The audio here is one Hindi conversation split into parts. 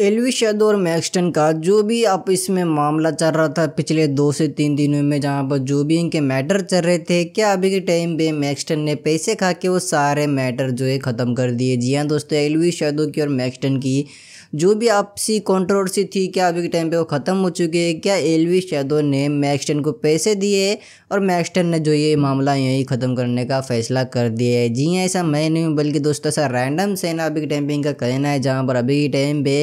एलविशद और मैक्सटन का जो भी आप इसमें मामला चल रहा था पिछले दो से तीन दिनों में जहाँ पर जो भी इनके मैटर चल रहे थे क्या अभी के टाइम पे मैक्सटन ने पैसे खा के वो सारे मैटर जो है ख़त्म कर दिए जी हाँ दोस्तों एलविशदो की और मैक्सटन की जो भी आपसी कॉन्ट्रोवर्सी थी क्या अभी के टाइम पे वो ख़त्म हो चुकी है क्या एलवी शैदो ने मैक्सटन को पैसे दिए और मैक्सटन ने जो ये मामला यहीं ख़त्म करने का फैसला कर दिया है जी हाँ ऐसा मैं नहीं हूँ बल्कि दोस्तों ऐसा रैंडम सेना अभी के टाइम पे इनका कहना है जहाँ पर अभी के टाइम पे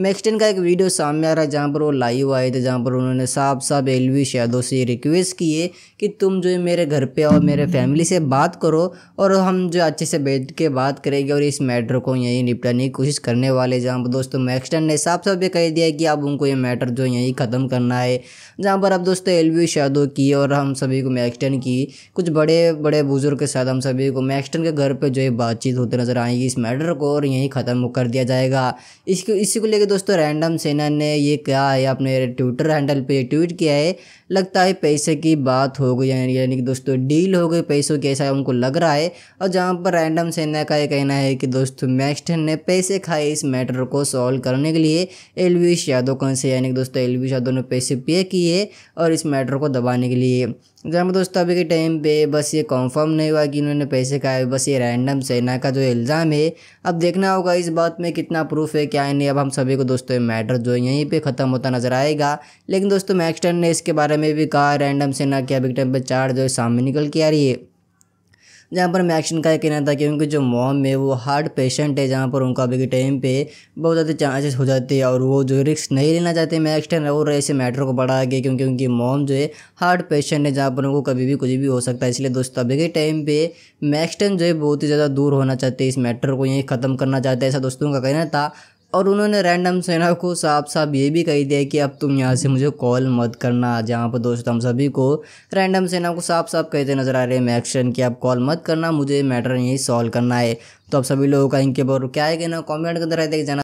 मैक्सटन का एक वीडियो सामने आ रहा है जहाँ पर वो लाइव आए थे जहाँ पर उन्होंने साफ साफ एलवी यादव से रिक्वेस्ट किए कि तुम जो है मेरे घर पे आओ मेरे फैमिली से बात करो और हम जो अच्छे से बैठ के बात करेंगे और इस मैटर को यहीं निपटाने की कोशिश करने वाले जहाँ पर दोस्तों मैक्सटन ने साफ साफ ये कह दिया कि अब उनको ये मैटर जो यहीं ख़त्म करना है जहाँ पर अब दोस्तों एलविश यादव की और हम सभी को मैक्सटन की कुछ बड़े बड़े बुजुर्ग के साथ हम सभी को मैक्सटन के घर पर जो है बातचीत होते नज़र आएगी इस मैटर को और यहीं ख़त्म कर दिया जाएगा इसको इसी को लेकर कि दोस्तों रैंडम सेना ने ये क्या है अपने ट्विटर हैंडल पे ट्वीट किया है लगता है पैसे की बात हो गई यानी यानी कि दोस्तों डील हो गई पैसों की ऐसा उनको लग रहा है और जहाँ पर रैंडम सेना का ये कहना है कि दोस्तों मैक्सटन ने पैसे खाए इस मैटर को सॉल्व करने के लिए एलवीश यादव कौन से यानी कि दोस्तों एलवीश यादव ने पैसे पे किए और इस मैटर को दबाने के लिए जहाँ पर दोस्तों अभी के टाइम पे बस ये कंफर्म नहीं हुआ कि इन्होंने पैसे खाए बस ये रैंडम सेना का जो इल्ज़ाम है अब देखना होगा इस बात में कितना प्रूफ है क्या नहीं अब हम सभी सभी को दोस्तों ये मैटर जो है यहीं पे ख़त्म होता नजर आएगा लेकिन दोस्तों मैक्सटन ने इसके बारे में भी कहा रैंडम सेना के बिग टाइम पर चार जो है सामने निकल के आ रही है जहाँ पर मैक्शन का कहना था कि उनकी जो मॉम है वो हार्ट पेशेंट है जहाँ पर उनका अभी के टाइम पे बहुत ज़्यादा चांसेस हो जाते हैं और वो जो रिस्क नहीं लेना चाहते मैक्सटन और ऐसे मैटर को बढ़ा आगे क्योंकि उनकी मॉम जो है हार्ट पेशेंट है जहाँ पर उनको कभी भी कुछ भी हो सकता है इसलिए दोस्तों अभी के टाइम पर मैक्सटन जो है बहुत ही ज़्यादा दूर होना चाहते हैं इस मैटर को यहीं ख़त्म करना चाहते हैं ऐसा दोस्तों का कहना था और उन्होंने रैंडम सेना को साफ साफ ये भी कही दिया कि अब तुम यहाँ से मुझे कॉल मत करना जहाँ पर दोस्त हम सभी को रैंडम सेना को साफ साफ कहते नजर आ रहे हैं एक्शन कि आप कॉल मत करना मुझे मैटर यहीं सॉल्व करना है तो आप सभी लोगों का इनके बारे क्या है कि ना कॉमेंट के अंदर रहते जाना